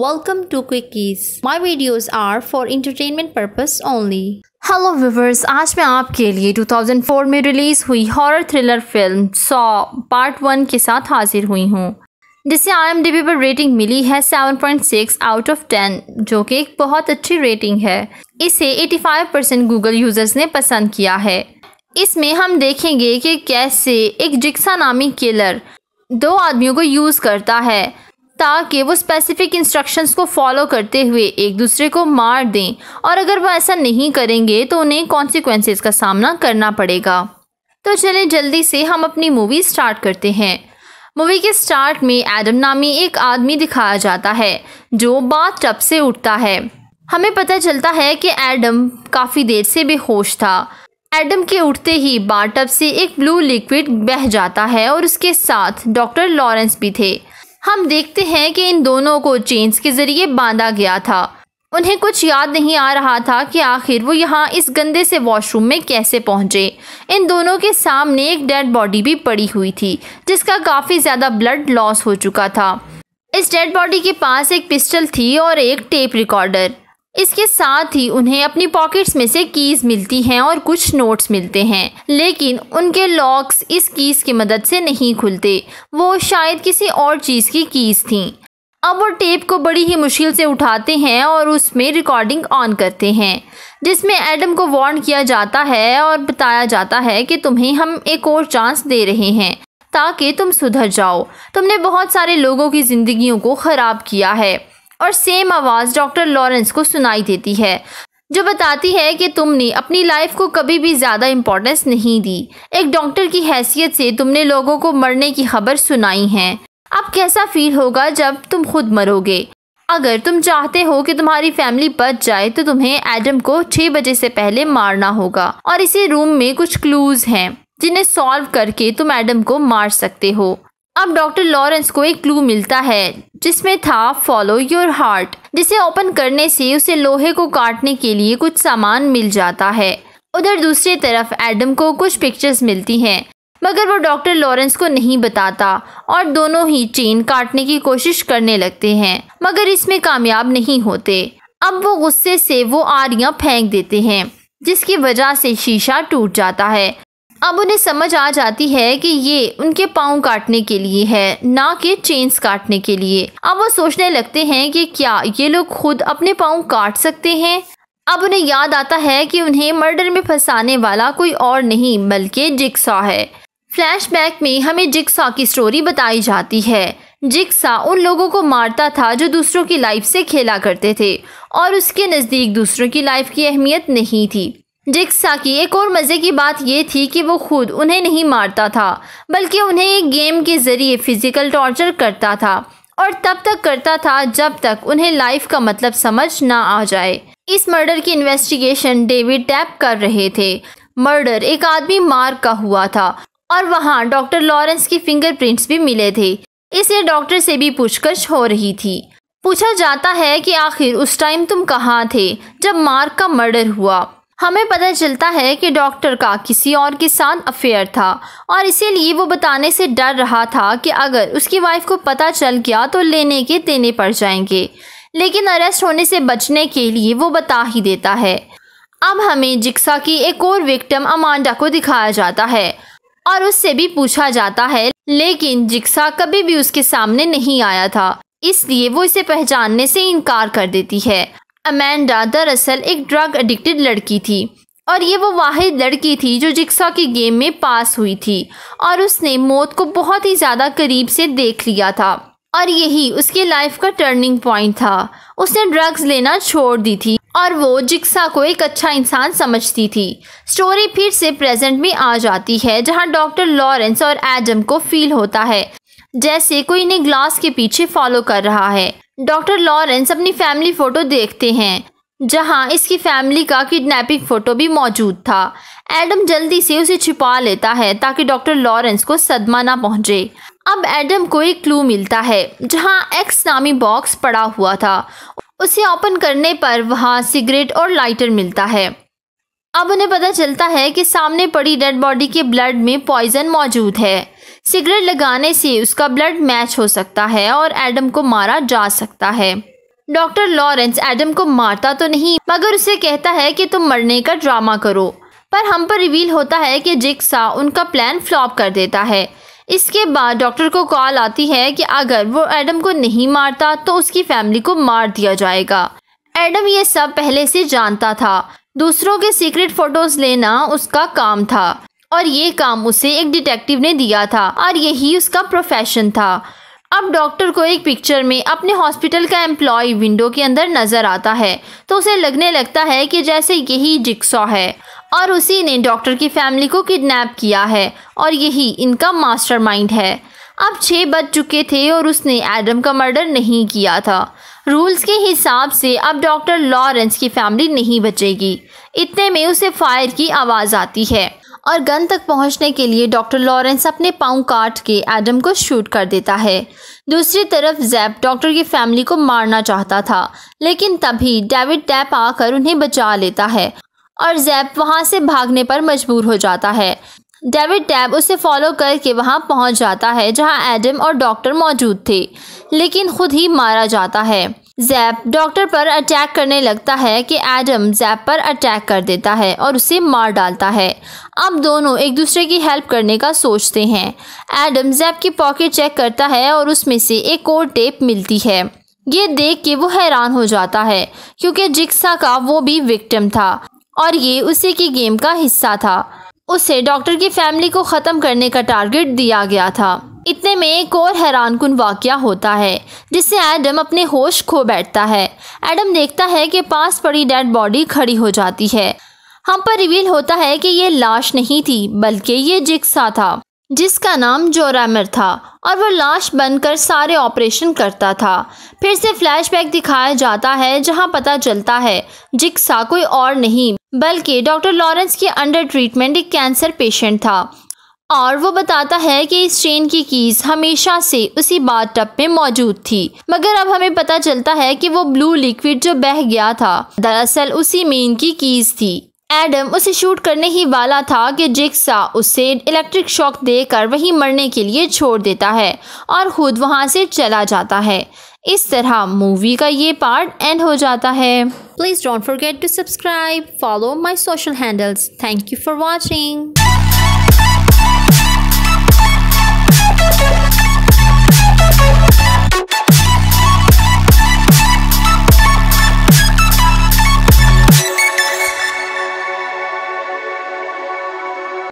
Welcome to Quickies. My videos are for entertainment purpose only. Hello viewers आज मैं आपके लिए 2004 में रिलीज़ हुई horror thriller film Saw part one के साथ हाजिर हुई हूँ जिसे आई पर रेटिंग मिली है 7.6 आउट ऑफ 10 जो कि एक बहुत अच्छी रेटिंग है इसे 85 परसेंट गूगल यूज़र्स ने पसंद किया है इसमें हम देखेंगे कि कैसे एक जिक्सा नामी किलर दो आदमियों को यूज़ करता है ताकि वो स्पेसिफिक इंस्ट्रक्शंस को फॉलो करते हुए एक दूसरे को मार दें और अगर वो ऐसा नहीं करेंगे तो उन्हें कॉन्सिक्वेंसेस का सामना करना पड़ेगा तो चलें जल्दी से हम अपनी मूवी स्टार्ट करते हैं मूवी के स्टार्ट में एडम नामी एक आदमी दिखाया जाता है जो बात टप से उठता है हमें पता चलता है कि एडम काफ़ी देर से बेहोश था एडम के उठते ही बाटअप से एक ब्लू लिक्विड बह जाता है और उसके साथ डॉक्टर लॉरेंस भी थे हम देखते हैं कि इन दोनों को चेन्स के जरिए बांधा गया था उन्हें कुछ याद नहीं आ रहा था कि आखिर वो यहाँ इस गंदे से वॉशरूम में कैसे पहुँचे इन दोनों के सामने एक डेड बॉडी भी पड़ी हुई थी जिसका काफ़ी ज़्यादा ब्लड लॉस हो चुका था इस डेड बॉडी के पास एक पिस्टल थी और एक टेप रिकॉर्डर इसके साथ ही उन्हें अपनी पॉकेट्स में से कीज मिलती हैं और कुछ नोट्स मिलते हैं लेकिन उनके लॉक्स इस कीज की मदद से नहीं खुलते वो शायद किसी और चीज़ की कीज थी अब वो टेप को बड़ी ही मुश्किल से उठाते हैं और उसमें रिकॉर्डिंग ऑन करते हैं जिसमें एडम को वार्न किया जाता है और बताया जाता है कि तुम्हें हम एक और चांस दे रहे हैं ताकि तुम सुधर जाओ तुमने बहुत सारे लोगों की ज़िंदगियों को ख़राब किया है और सेम आवाज़ डॉक्टर लॉरेंस को सुनाई देती है जो बताती है कि तुमने अपनी लाइफ को कभी भी ज़्यादा इम्पोर्टेंस नहीं दी एक डॉक्टर की हैसियत से तुमने लोगों को मरने की खबर सुनाई है अब कैसा फील होगा जब तुम खुद मरोगे अगर तुम चाहते हो कि तुम्हारी फैमिली बच जाए तो तुम्हें एडम को छः बजे से पहले मारना होगा और इसी रूम में कुछ क्लूज हैं जिन्हें सॉल्व करके तुम एडम को मार सकते हो अब डॉक्टर लॉरेंस को एक क्लू मिलता है जिसमें था फॉलो योर हार्ट जिसे ओपन करने से उसे लोहे को काटने के लिए कुछ सामान मिल जाता है उधर दूसरी तरफ एडम को कुछ पिक्चर्स मिलती हैं मगर वो डॉक्टर लॉरेंस को नहीं बताता और दोनों ही चेन काटने की कोशिश करने लगते हैं मगर इसमें कामयाब नहीं होते अब वो गुस्से से वो आरियां फेंक देते हैं जिसकी वजह से शीशा टूट जाता है अब उन्हें समझ आ जाती है कि ये उनके पाँव काटने के लिए है ना कि चेन्स काटने के लिए अब वो सोचने लगते हैं कि क्या ये लोग खुद अपने पाँव काट सकते हैं अब उन्हें याद आता है कि उन्हें मर्डर में फंसाने वाला कोई और नहीं बल्कि जिक्सा है फ्लैशबैक में हमें जिक्सा की स्टोरी बताई जाती है जिक्सा उन लोगों को मारता था जो दूसरों की लाइफ से खेला करते थे और उसके नज़दीक दूसरों की लाइफ की अहमियत नहीं थी जिक्सा की एक और मज़े की बात यह थी कि वो खुद उन्हें नहीं मारता था बल्कि उन्हें एक गेम के ज़रिए फ़िज़िकल टॉर्चर करता था और तब तक करता था जब तक उन्हें लाइफ का मतलब समझ ना आ जाए इस मर्डर की इन्वेस्टिगेशन डेविड टैप कर रहे थे मर्डर एक आदमी मार्ग का हुआ था और वहाँ डॉक्टर लॉरेंस की फिंगरप्रिंट्स भी मिले थे इसलिए डॉक्टर से भी पूछकछ हो रही थी पूछा जाता है कि आखिर उस टाइम तुम कहाँ थे जब मार्क का मर्डर हुआ हमें पता चलता है कि डॉक्टर का किसी और के साथ अफेयर था और इसीलिए वो बताने से डर रहा था कि अगर उसकी वाइफ को पता चल गया तो लेने के देने पड़ जाएंगे लेकिन अरेस्ट होने से बचने के लिए वो बता ही देता है अब हमें जिक्सा की एक और विक्टिम अमांडा को दिखाया जाता है और उससे भी पूछा जाता है लेकिन जिक्सा कभी भी उसके सामने नहीं आया था इसलिए वो इसे पहचानने से इनकार कर देती है अमेंडा दरअसल एक ड्रग एडिक्टेड लड़की थी और ये वो वाहिद लड़की थी जो जिक्सा के गेम में पास हुई थी और उसने मौत को बहुत ही ज़्यादा करीब से देख लिया था और यही उसके लाइफ का टर्निंग पॉइंट था उसने ड्रग्स लेना छोड़ दी थी और वो जिक्सा को एक अच्छा इंसान समझती थी स्टोरी फिर से प्रेजेंट में आ जाती है जहाँ डॉक्टर लॉरेंस और एडम को फील होता है जैसे कोई इन्हें ग्लास के पीछे फॉलो कर रहा है डॉक्टर लॉरेंस अपनी फैमिली फ़ोटो देखते हैं जहां इसकी फैमिली का किडनैपिंग फ़ोटो भी मौजूद था एडम जल्दी से उसे छिपा लेता है ताकि डॉक्टर लॉरेंस को सदमा ना पहुंचे अब एडम को एक क्लू मिलता है जहां एक्स नामी बॉक्स पड़ा हुआ था उसे ओपन करने पर वहां सिगरेट और लाइटर मिलता है अब उन्हें पता चलता है कि सामने पड़ी डेड बॉडी के ब्लड में पॉइजन मौजूद है सिगरेट लगाने से उसका ब्लड मैच हो सकता है और एडम को मारा जा सकता है डॉक्टर लॉरेंस एडम को मारता तो नहीं मगर उसे कहता है कि तुम मरने का ड्रामा करो पर हम पर रिवील होता है कि जिक्सा उनका प्लान फ्लॉप कर देता है इसके बाद डॉक्टर को कॉल आती है कि अगर वो एडम को नहीं मारता तो उसकी फैमिली को मार दिया जाएगा एडम ये सब पहले से जानता था दूसरों के सीक्रेट फोटोज लेना उसका काम था और ये काम उसे एक डिटेक्टिव ने दिया था और यही उसका प्रोफेशन था अब डॉक्टर को एक पिक्चर में अपने हॉस्पिटल का एम्प्लॉय विंडो के अंदर नजर आता है तो उसे लगने लगता है कि जैसे यही जिक्सॉ है और उसी ने डॉक्टर की फैमिली को किडनैप किया है और यही इनका मास्टरमाइंड है अब छः बज चुके थे और उसने एडम का मर्डर नहीं किया था रूल्स के हिसाब से अब डॉक्टर लॉरेंस की फैमिली नहीं बचेगी इतने में उसे फायर की आवाज़ आती है और गन तक पहुंचने के लिए डॉक्टर लॉरेंस अपने पाँव काट के एडम को शूट कर देता है दूसरी तरफ जैप डॉक्टर की फैमिली को मारना चाहता था लेकिन तभी डेविड टैप आकर उन्हें बचा लेता है और जैप वहां से भागने पर मजबूर हो जाता है डेविड टैब उसे फॉलो करके वहां पहुंच जाता है जहां एडम और डॉक्टर मौजूद थे लेकिन खुद ही मारा जाता है जैप डॉक्टर पर अटैक करने लगता है कि एडम जैप पर अटैक कर देता है और उसे मार डालता है अब दोनों एक दूसरे की हेल्प करने का सोचते हैं एडम जैप की पॉकेट चेक करता है और उसमें से एक और टेप मिलती है ये देख के वो हैरान हो जाता है क्योंकि जिक्सा का वो भी विक्टिम था और ये उसी की गेम का हिस्सा था उसे डॉक्टर की फैमिली को ख़त्म करने का टारगेट दिया गया था इतने में एक और हैरान कन वाक़ होता है जिससे एडम अपने होश खो बैठता है एडम देखता है कि पास पड़ी डेड बॉडी खड़ी हो जाती है हम पर रिवील होता है कि ये लाश नहीं थी बल्कि ये जिक्सा था जिसका नाम जोरामर था और वह लाश बनकर सारे ऑपरेशन करता था फिर से फ्लैशबैक दिखाया जाता है जहां पता चलता है जिक्सा कोई और नहीं बल्कि डॉक्टर लॉरेंस के अंडर ट्रीटमेंट एक कैंसर पेशेंट था और वो बताता है कि इस ट्रेन की कीज हमेशा से उसी बाथ टब में मौजूद थी मगर अब हमें पता चलता है कि वो ब्लू लिक्विड जो बह गया था दरअसल उसी में इनकी कीज थी एडम उसे शूट करने ही वाला था कि जिक्सा उसे इलेक्ट्रिक शॉक देकर वहीं मरने के लिए छोड़ देता है और खुद वहां से चला जाता है इस तरह मूवी का ये पार्ट एंड हो जाता है please don't forget to subscribe follow my social handles thank you for watching